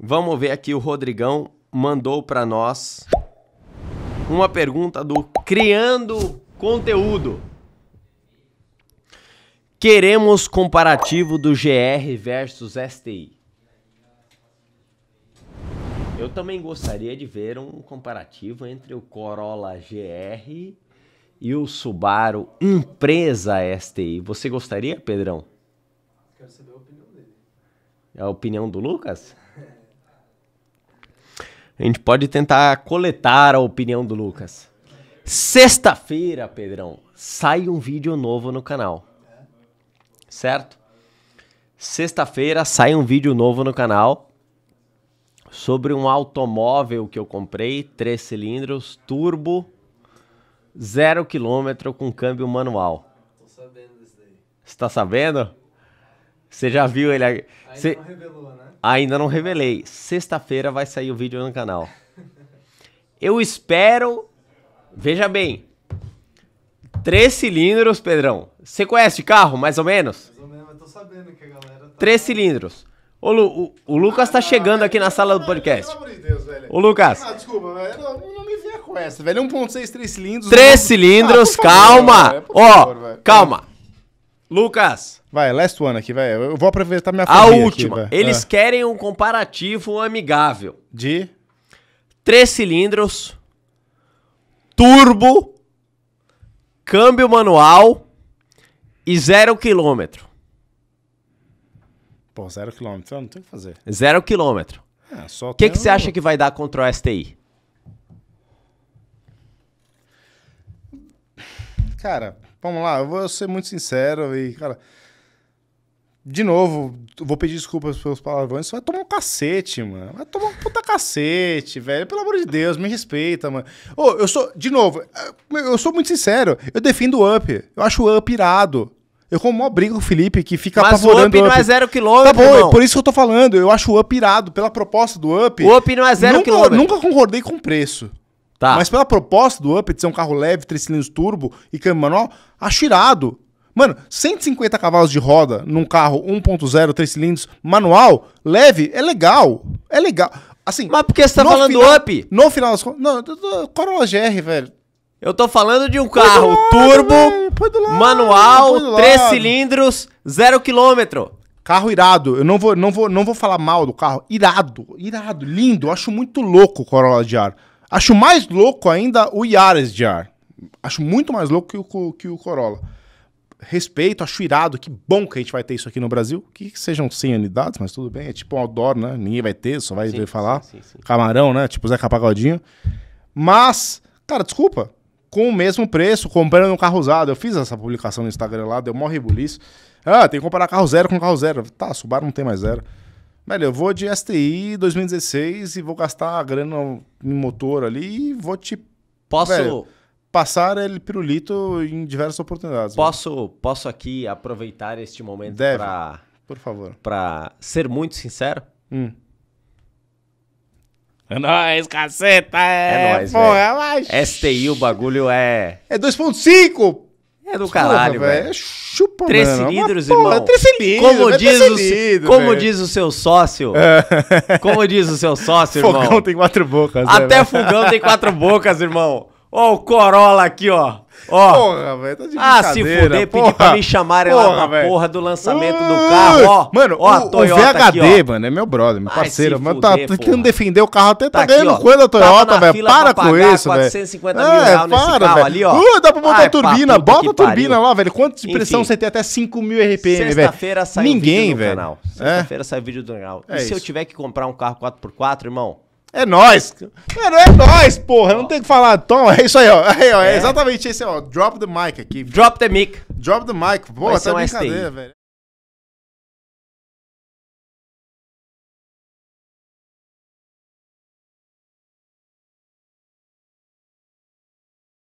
Vamos ver aqui, o Rodrigão mandou para nós uma pergunta do Criando Conteúdo. Queremos comparativo do GR versus STI. Eu também gostaria de ver um comparativo entre o Corolla GR e o Subaru Empresa STI. Você gostaria, Pedrão? Quero saber a opinião dele. É A opinião do Lucas? A gente pode tentar coletar a opinião do Lucas. Sexta-feira, Pedrão, sai um vídeo novo no canal. Certo? Sexta-feira sai um vídeo novo no canal sobre um automóvel que eu comprei, três cilindros, turbo, zero quilômetro com câmbio manual. Tô sabendo disso daí. Você tá sabendo? Você já viu ele. Ainda Cê... não revelou, né? Ainda não revelei. Sexta-feira vai sair o vídeo no canal. Eu espero. Veja bem. Três cilindros, Pedrão. Você conhece de carro, mais ou menos? Mais ou menos, eu tô sabendo que a galera. Tá... Três cilindros. Ô, Lu, o, o, Lucas tá ah, chegando aqui na sala do podcast. Pelo amor de Deus, velho. Ô, Lucas. Ah, desculpa, velho. Não, me venha com essa, velho. 1.6, três cilindros. Três ah, cilindros, calma. Ó, calma. Lucas. Vai, last one aqui, vai. Eu vou aproveitar minha A última. Aqui, Eles ah. querem um comparativo amigável. De? Três cilindros, turbo, câmbio manual e zero quilômetro. Pô, zero quilômetro, não tem o que fazer. Zero quilômetro. Ah, o que, que você acha que vai dar contra o STI? Cara, vamos lá, eu vou ser muito sincero e, cara. De novo, vou pedir desculpas pelos palavrões. Você vai tomar um cacete, mano. Vai tomar um puta cacete, velho. Pelo amor de Deus, me respeita, mano. Ô, eu sou, de novo, eu sou muito sincero. Eu defendo o Up. Eu acho o Up irado. Eu como uma briga com o Felipe, que fica Mas o up. Mas o Up não é zero quilômetro, Tá bom, é irmão. por isso que eu tô falando. Eu acho o Up irado, pela proposta do Up. O Up não é zero nunca, quilômetro. Nunca concordei com o preço. Tá. Mas pela proposta do Up de ser um carro leve, três cilindros turbo e câmbio manual, acho irado. Mano, 150 cavalos de roda num carro 1.0, 3 cilindros, manual, leve, é legal. É legal. Assim. Mas por que você tá falando final, Up? No final das contas. Não, Corolla GR, velho. Eu tô falando de um carro lado, turbo, lado, manual, 3 cilindros, 0 quilômetro. Carro irado. Eu não vou, não, vou, não vou falar mal do carro. Irado, irado, lindo. Eu acho muito louco o Corolla de ar. Acho mais louco ainda o Yaris de ar. Acho muito mais louco que o, que o Corolla. Respeito, acho irado, que bom que a gente vai ter isso aqui no Brasil. Que, sejam 100 unidades, mas tudo bem. É tipo um outdoor, né? Ninguém vai ter, só vai sim, falar. Sim, sim, Camarão, né? Tipo Zeca Pagodinho. Mas, cara, desculpa. Com o mesmo preço, comprando um carro usado. Eu fiz essa publicação no Instagram lá, deu mó rebuliço. Ah, tem que comparar carro zero com carro zero. Tá, Subaru não tem mais zero. Velho, eu vou de STI 2016 e vou gastar a grana em motor ali e vou te. Posso. Velho, passar ele pirulito em diversas oportunidades. Posso, posso aqui aproveitar este momento para. Por favor. Para ser muito sincero? Hum. É nóis, caceta! É, é nóis, velho. É STI, o bagulho é. É 2,5! É do porra, caralho, velho. Chupa, Três é mano, cilindros, porra, irmão. Três cilindros, como diz, o, como diz o seu sócio. É. Como diz o seu sócio, irmão. Fogão tem quatro bocas. Né, Até né, fogão tem quatro bocas, irmão. Ó o Corolla aqui, ó. Ó, porra, velho, tá de Ah, se fuder, pedi pra me chamarem porra, lá na porra do lançamento do carro, ó. Mano, ó, o, Toyota o VHD, aqui, mano, é meu brother, meu parceiro. Ai, mano, tá tentando defender o carro até, tá, tá ganhando coisa da tá Toyota, velho. Para com isso, velho. 450 mil é, reais nesse carro ali, ó. Uh, dá pra botar Ai, turbina, bota turbina lá, velho. Quanto de pressão você tem? Até 5 mil RPM, velho. Sexta-feira sai Ninguém, vídeo do canal. É. Sexta-feira sai vídeo do canal. É e se eu tiver que comprar um carro 4x4, irmão? É nós. Mano, é nós, porra. Não tem que falar, Tom. É isso aí, ó. Aí, ó é. é. exatamente isso, ó. Drop the mic aqui. Drop the mic. Drop the mic. Porra, tá brincadeira, STI. velho.